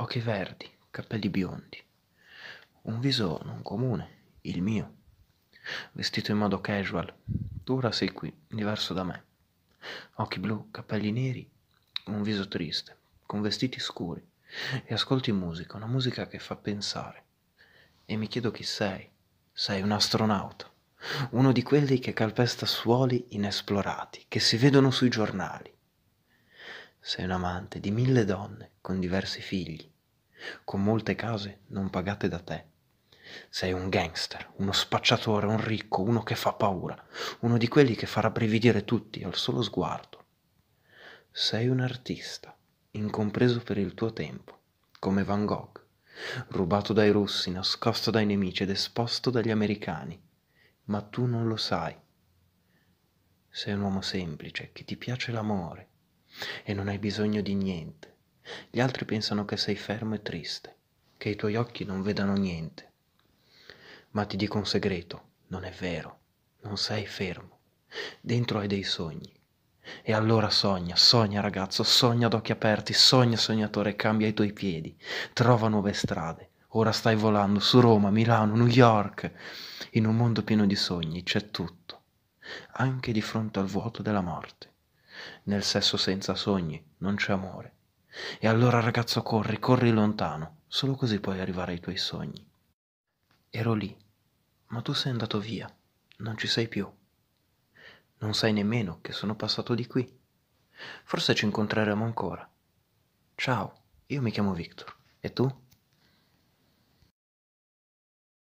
occhi verdi, capelli biondi, un viso non comune, il mio, vestito in modo casual, tu ora sei qui, diverso da me, occhi blu, capelli neri, un viso triste, con vestiti scuri, e ascolti musica, una musica che fa pensare, e mi chiedo chi sei, sei un astronauta, uno di quelli che calpesta suoli inesplorati, che si vedono sui giornali, sei un amante di mille donne, con diversi figli, con molte case non pagate da te. Sei un gangster, uno spacciatore, un ricco, uno che fa paura, uno di quelli che farà brividire tutti al solo sguardo. Sei un artista, incompreso per il tuo tempo, come Van Gogh, rubato dai russi, nascosto dai nemici ed esposto dagli americani, ma tu non lo sai. Sei un uomo semplice, che ti piace l'amore, e non hai bisogno di niente. Gli altri pensano che sei fermo e triste, che i tuoi occhi non vedano niente. Ma ti dico un segreto, non è vero, non sei fermo. Dentro hai dei sogni. E allora sogna, sogna ragazzo, sogna ad occhi aperti, sogna sognatore, cambia i tuoi piedi, trova nuove strade. Ora stai volando su Roma, Milano, New York. In un mondo pieno di sogni c'è tutto, anche di fronte al vuoto della morte. Nel sesso senza sogni non c'è amore. E allora ragazzo corri, corri lontano, solo così puoi arrivare ai tuoi sogni. Ero lì, ma tu sei andato via, non ci sei più. Non sai nemmeno che sono passato di qui. Forse ci incontreremo ancora. Ciao, io mi chiamo Victor. E tu?